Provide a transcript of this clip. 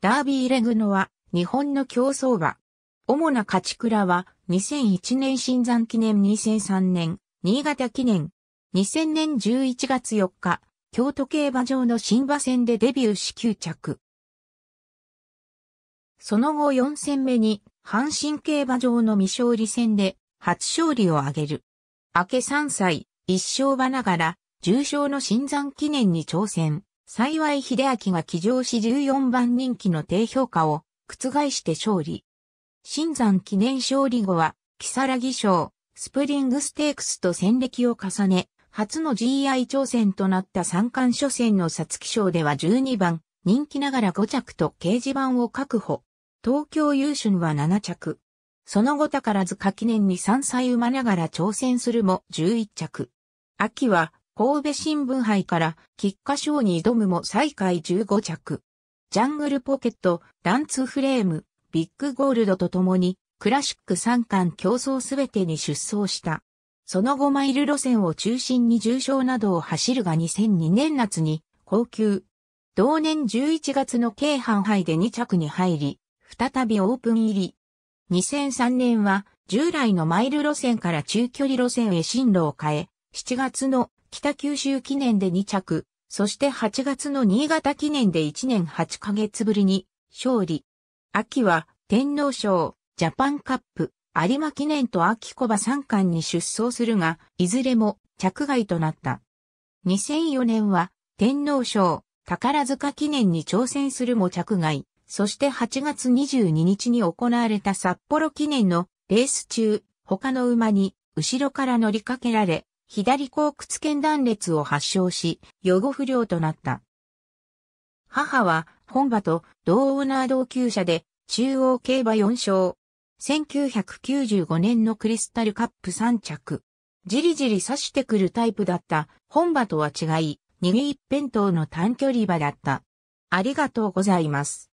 ダービーレグノは日本の競争馬。主な勝ち倉は2001年新山記念2003年、新潟記念。2000年11月4日、京都競馬場の新馬戦でデビューし9着。その後4戦目に阪神競馬場の未勝利戦で初勝利を挙げる。明け3歳、一勝馬ながら重賞の新山記念に挑戦。幸い秀明が騎乗し14番人気の低評価を覆して勝利。新山記念勝利後は、木更木賞、スプリングステークスと戦歴を重ね、初の GI 挑戦となった三冠初戦の皐月賞では12番、人気ながら5着と掲示板を確保。東京優春は7着。その後宝塚記念に3歳馬ながら挑戦するも11着。秋は神戸新聞杯から菊花賞に挑むも最下位15着。ジャングルポケット、ランツフレーム、ビッグゴールドと共に、クラシック3冠競争すべてに出走した。その後マイル路線を中心に重賞などを走るが2002年夏に、高級。同年11月の京阪杯で2着に入り、再びオープン入り。2003年は従来のマイル路線から中距離路線へ進路を変え、7月の北九州記念で2着、そして8月の新潟記念で1年8ヶ月ぶりに勝利。秋は天皇賞、ジャパンカップ、有馬記念と秋小馬三冠に出走するが、いずれも着外となった。2004年は天皇賞、宝塚記念に挑戦するも着外、そして8月22日に行われた札幌記念のレース中、他の馬に後ろから乗りかけられ、左後屈腱断裂を発症し、予後不良となった。母は本場と同オーナー同級者で中央競馬4勝。1995年のクリスタルカップ3着。じりじり刺してくるタイプだった本場とは違い、逃げ一辺倒の短距離馬だった。ありがとうございます。